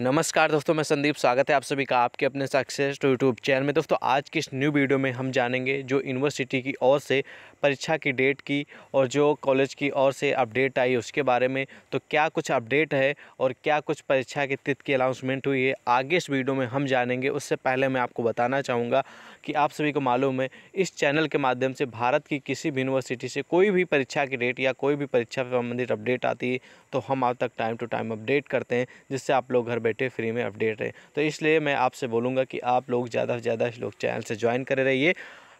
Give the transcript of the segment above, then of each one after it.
नमस्कार दोस्तों मैं संदीप स्वागत है आप सभी का आपके अपने सक्सेस टू यूट्यूब चैनल में दोस्तों आज की इस न्यू वीडियो में हम जानेंगे जो यूनिवर्सिटी की ओर से परीक्षा की डेट की और जो कॉलेज की ओर से अपडेट आई उसके बारे में तो क्या कुछ अपडेट है और क्या कुछ परीक्षा की तिथि की अनाउंसमेंट हुई है आगे इस वीडियो में हम जानेंगे उससे पहले मैं आपको बताना चाहूँगा कि आप सभी को मालूम है इस चैनल के माध्यम से भारत की किसी भी यूनिवर्सिटी से कोई भी परीक्षा की डेट या कोई भी परीक्षा संबंधित अपडेट आती है तो हम आप तक टाइम टू टाइम अपडेट करते हैं जिससे आप लोग घर बैठे फ्री में अपडेट रहे तो इसलिए मैं आपसे बोलूँगा कि आप लोग ज़्यादा से ज़्यादा लोग चैनल से ज्वाइन करे रहिए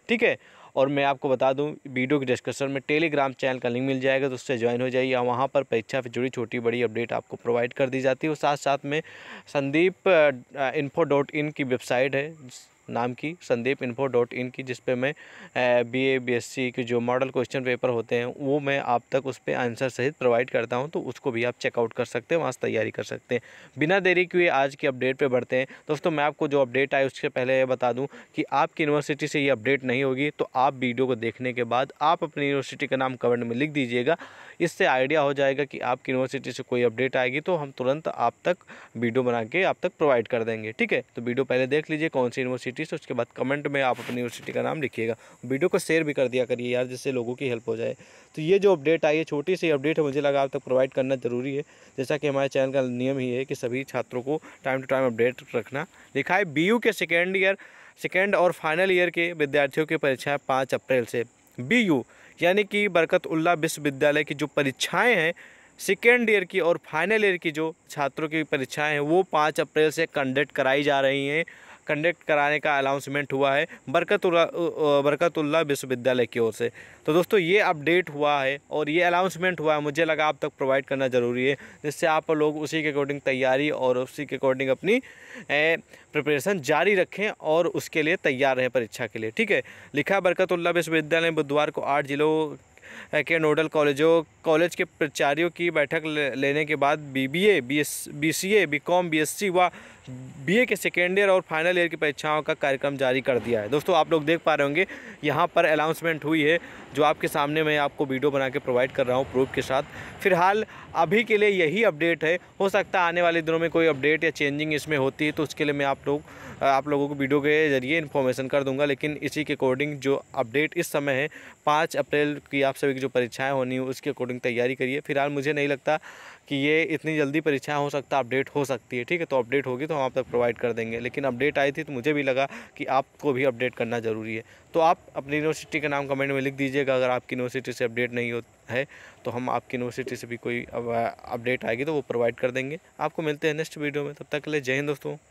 ठीक है और मैं आपको बता दूं वीडियो के डिस्कशन में टेलीग्राम चैनल का लिंक मिल जाएगा तो उससे ज्वाइन हो जाइए वहाँ पर परीक्षा से जुड़ी छोटी बड़ी अपडेट आपको प्रोवाइड कर दी जाती है और साथ साथ में संदीप इन्फो डॉट इन की वेबसाइट है नाम की संदीप इन्फो डॉट इन की जिस पर मैं B A B S C के जो मॉडल क्वेश्चन पेपर होते हैं वो मैं आप तक उस पर आंसर सहित प्रोवाइड करता हूँ तो उसको भी आप चेकआउट कर सकते हैं वहाँ से तैयारी कर सकते हैं बिना देरी किए आज की अपडेट पर बढ़ते हैं दोस्तों मैं आपको जो अपडेट आई उसके पहले ये बता दूँ कि आपकी यूनिवर्सिटी से ये अपडेट नहीं होगी तो आप वीडियो को देखने के बाद आप अपनी यूनिवर्सिटी का नाम कमेंट में लिख दीजिएगा इससे आइडिया हो जाएगा कि आपकी यूनिवर्सिटी से कोई अपडेट आएगी तो हम तुरंत आप तक वीडियो बना के आप तक प्रोवाइड कर देंगे ठीक है तो वीडियो पहले देख लीजिए कौन सी यूनिवर्सिटी यूनिवर्सिटी से तो उसके बाद कमेंट में आप अपनी यूनिवर्सिटी का नाम लिखिएगा वीडियो को शेयर भी कर दिया करिए यार जिससे लोगों की हेल्प हो जाए तो ये जो अपडेट आई है छोटी सी अपडेट है मुझे लगा आप तक प्रोवाइड करना ज़रूरी है जैसा कि हमारे चैनल का नियम ही है कि सभी छात्रों को टाइम टू टाइम अपडेट रखना लिखा है बी के सेकेंड ईयर सेकेंड और फाइनल ईयर के विद्यार्थियों की परीक्षाएँ पाँच अप्रैल से बी यानी कि बरकत उल्ला विश्वविद्यालय की जो परीक्षाएँ हैं सेकेंड ईयर की और फाइनल ईयर की जो छात्रों की परीक्षाएं हैं वो पाँच अप्रैल से कंडक्ट कराई जा रही हैं कंडक्ट कराने का अनाउंसमेंट हुआ है बरकतुल्ला बरकतुल्ला विश्वविद्यालय की ओर से तो दोस्तों ये अपडेट हुआ है और ये अनाउंसमेंट हुआ है मुझे लगा आप तक प्रोवाइड करना ज़रूरी है जिससे आप लोग उसी के अकॉर्डिंग तैयारी और उसी के अकॉर्डिंग अपनी प्रिपरेशन जारी रखें और उसके लिए तैयार रहें परीक्षा के लिए ठीक है लिखा बरकतुल्ला विश्वविद्यालय बुधवार को आठ जिलों के नोडल कॉलेजों कॉलेज के प्राचार्यों की बैठक लेने के बाद बीबीए, बीसीए, बीकॉम, बीएससी व बीए के सेकेंड ईयर और फाइनल ईयर की परीक्षाओं का कार्यक्रम जारी कर दिया है दोस्तों आप लोग देख पा रहे होंगे यहाँ पर अनाउंसमेंट हुई है जो आपके सामने मैं आपको वीडियो बना के प्रोवाइड कर रहा हूँ प्रूफ के साथ फिलहाल अभी के लिए यही अपडेट है हो सकता है आने वाले दिनों में कोई अपडेट या चेंजिंग इसमें होती है तो उसके लिए मैं आप लोग आप लोगों को वीडियो के ज़रिए इन्फॉर्मेशन कर दूंगा लेकिन इसी के अकॉर्डिंग जो अपडेट इस समय है पाँच अप्रैल की आप सभी की जो परीक्षाएँ होनी उसके अकॉर्डिंग तैयारी करिए फिलहाल मुझे नहीं लगता कि ये इतनी जल्दी परीक्षाएँ हो सकता अपडेट हो सकती है ठीक है तो अपडेट होगी तो हम आप तक प्रोवाइड कर देंगे लेकिन अपडेट आई थी तो मुझे भी लगा कि आपको भी अपडेट करना ज़रूरी है तो आप अपनी यूनिवर्सिटी का नाम कमेंट में लिख दीजिएगा अगर आपकी यूनिवर्सिटी से अपडेट नहीं हो है तो हम आपकी यूनिवर्सिटी से भी कोई अपडेट आएगी तो वो प्रोवाइड कर देंगे आपको मिलते हैं नेक्स्ट वीडियो में तब तक के लिए जय हिंद दोस्तों